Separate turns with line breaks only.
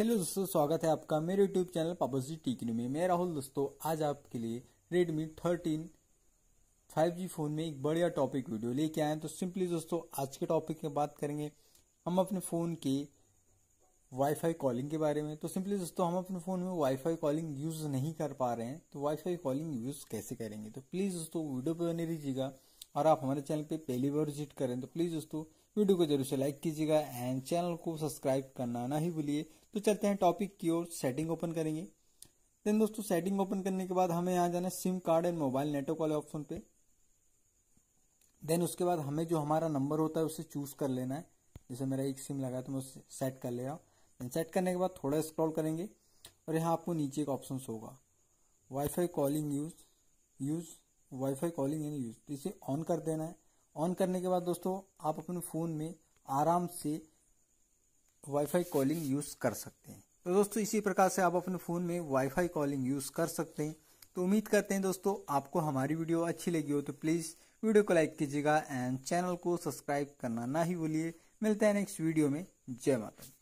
hello दोस्तों स्वागत है आपका मेरे यूट्यूब चैनल जी टीकनू में मैं राहुल दोस्तों आज आपके लिए Redmi thirteen five G phone में एक बढ़िया टॉपिक वीडियो लेके आए हैं तो सिंपली दोस्तों आज के टॉपिक में बात करेंगे हम अपने फ़ोन के वाईफाई कॉलिंग के बारे में तो सिंपली दोस्तों हम अपने फ़ोन में वाईफाई कॉलिंग यूज़ नहीं कर पा रहे हैं तो वाईफाई कॉलिंग यूज़ कैसे करेंगे तो प्लीज़ दोस्तों वीडियो पर बने रहिएगा और आप हमारे चैनल पे पहली बार विजिट करें तो प्लीज दोस्तों वीडियो को जरूर से लाइक कीजिएगा एंड चैनल को सब्सक्राइब करना ना ही भूलिए तो चलते हैं टॉपिक की ओर सेटिंग ओपन करेंगे देन दोस्तों सेटिंग ओपन करने के बाद हमें यहाँ जाना है SIM card and mobile network वाले ऑप्शन पे देन उसके बाद हमें जो हमारा नंबर होता है उसे चूज कर लेना है जैसे मेरा एक सिम लगा तो मैं उसे सेट कर ले रहा हूँ सेट करने के बाद थोड़ा स्क्रॉल करेंगे और यहाँ आपको नीचे एक ऑप्शन होगा wifi calling use use wifi calling and use तो इसे ऑन कर देना है ऑन करने के बाद दोस्तों आप अपने फ़ोन में आराम से वाईफाई कॉलिंग यूज़ कर सकते हैं तो दोस्तों इसी प्रकार से आप अपने फ़ोन में वाईफाई कॉलिंग यूज़ कर सकते हैं तो उम्मीद करते हैं दोस्तों आपको हमारी वीडियो अच्छी लगी हो तो प्लीज़ वीडियो को लाइक कीजिएगा एंड चैनल को सब्सक्राइब करना ना ही भूलिए मिलते हैं नेक्स्ट वीडियो में जय माता